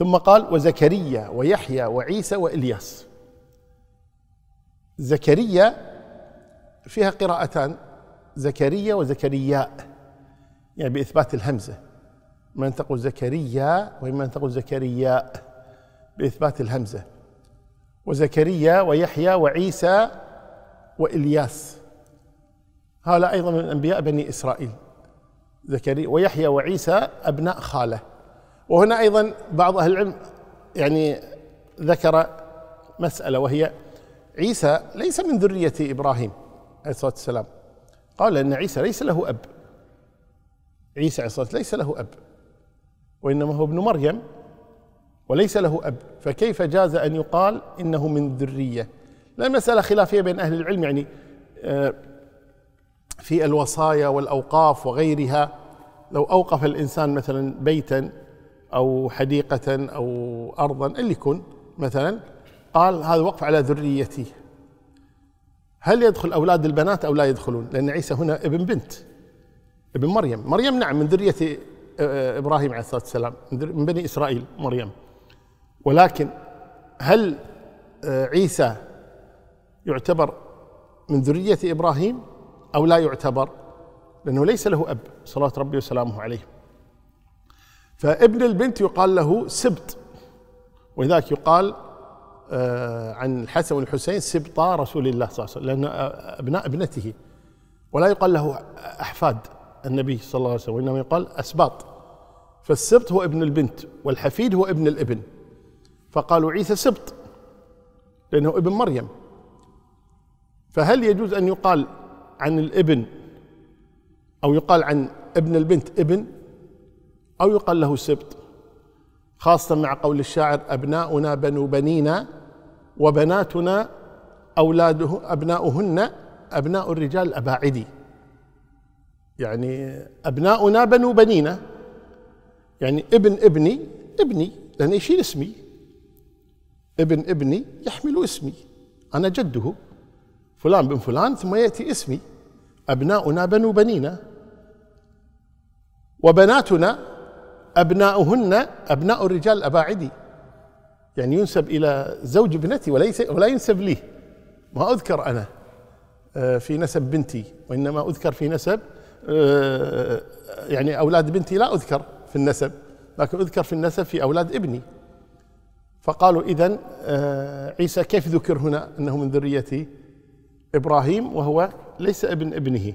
ثم قال وزكريا ويحيى وعيسى والياس زكريا فيها قراءتان زكريا وزكرياء يعني باثبات الهمزه ما ان تقول زكريا واما ان تقول زكرياء باثبات الهمزه وزكريا ويحيى وعيسى والياس هؤلاء ايضا من انبياء بني اسرائيل زكريا ويحيى وعيسى ابناء خاله وهنا أيضا بعض أهل العلم يعني ذكر مسألة وهي عيسى ليس من ذرية إبراهيم عليه الصلاة والسلام قال أن عيسى ليس له أب عيسى عليه الصلاة ليس له أب وإنما هو ابن مريم وليس له أب فكيف جاز أن يقال إنه من ذرية لا مسألة خلافية بين أهل العلم يعني آه، في الوصايا والأوقاف وغيرها لو أوقف الإنسان مثلا بيتا أو حديقة أو أرضا اللي يكون مثلا قال هذا وقف على ذريتي هل يدخل أولاد البنات أو لا يدخلون لأن عيسى هنا ابن بنت ابن مريم مريم نعم من ذرية آه، آه، إبراهيم عليه الصلاة والسلام من بني إسرائيل مريم ولكن هل آه، عيسى يعتبر من ذرية إبراهيم أو لا يعتبر لأنه ليس له أب صلاة ربي وسلامه عليه فابن البنت يقال له سبط ولذلك يقال آه، عن الحسن والحسين سبطا رسول الله صلى الله عليه وسلم لأن آه، أبناء ابنته ولا يقال له أحفاد النبي صلى الله عليه وسلم وإنما يقال أسباط فالسبط هو ابن البنت والحفيد هو ابن الابن فقالوا عيسى سبط لأنه ابن مريم فهل يجوز أن يقال عن الابن أو يقال عن ابن البنت ابن أو يقال له سبط خاصة مع قول الشاعر أبناؤنا بنو بنينا وبناتنا أولاده أبناؤهن أبناء الرجال الأباعدي يعني أبناؤنا بنو بنينا يعني ابن ابني ابني لأن يشيل اسمي ابن ابني يحمل اسمي أنا جده فلان بن فلان ثم يأتي اسمي أبناؤنا بنو بنينا وبناتنا أبناؤهن أبناء الرجال الأباعدي يعني ينسب إلى زوج ابنتي وليس ولا ينسب لي ما أذكر أنا آه، في نسب بنتي وإنما أذكر في نسب آه، يعني أولاد بنتي لا أذكر في النسب لكن أذكر في النسب في أولاد ابني فقالوا إذا آه، عيسى كيف ذكر هنا أنه من ذرية إبراهيم وهو ليس ابن ابنه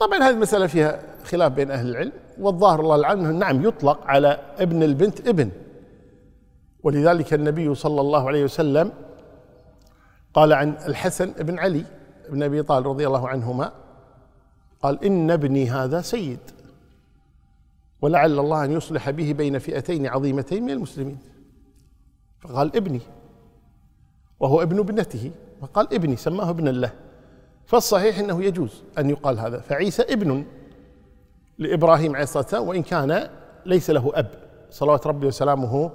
طبعا هذه المسألة فيها خلاف بين أهل العلم والظاهر الله العلم نعم يطلق على ابن البنت ابن ولذلك النبي صلى الله عليه وسلم قال عن الحسن بن علي بن أبي طالب رضي الله عنهما قال إن ابني هذا سيد ولعل الله أن يصلح به بين فئتين عظيمتين من المسلمين فقال ابني وهو ابن ابنته فقال ابني سماه ابنا له فالصحيح انه يجوز ان يقال هذا فعيسى ابن لابراهيم عليه الصلاه والسلام وان كان ليس له اب صلوات ربي وسلامه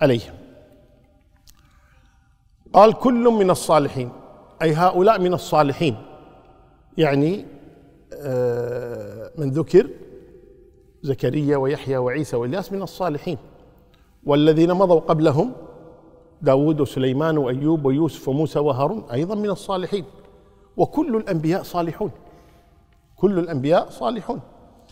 عليه قال كل من الصالحين اي هؤلاء من الصالحين يعني آه، من ذكر زكريا ويحيى وعيسى والياس من الصالحين والذين مضوا قبلهم داود وسليمان وأيوب ويوسف وموسى وهارون أيضا من الصالحين وكل الأنبياء صالحون كل الأنبياء صالحون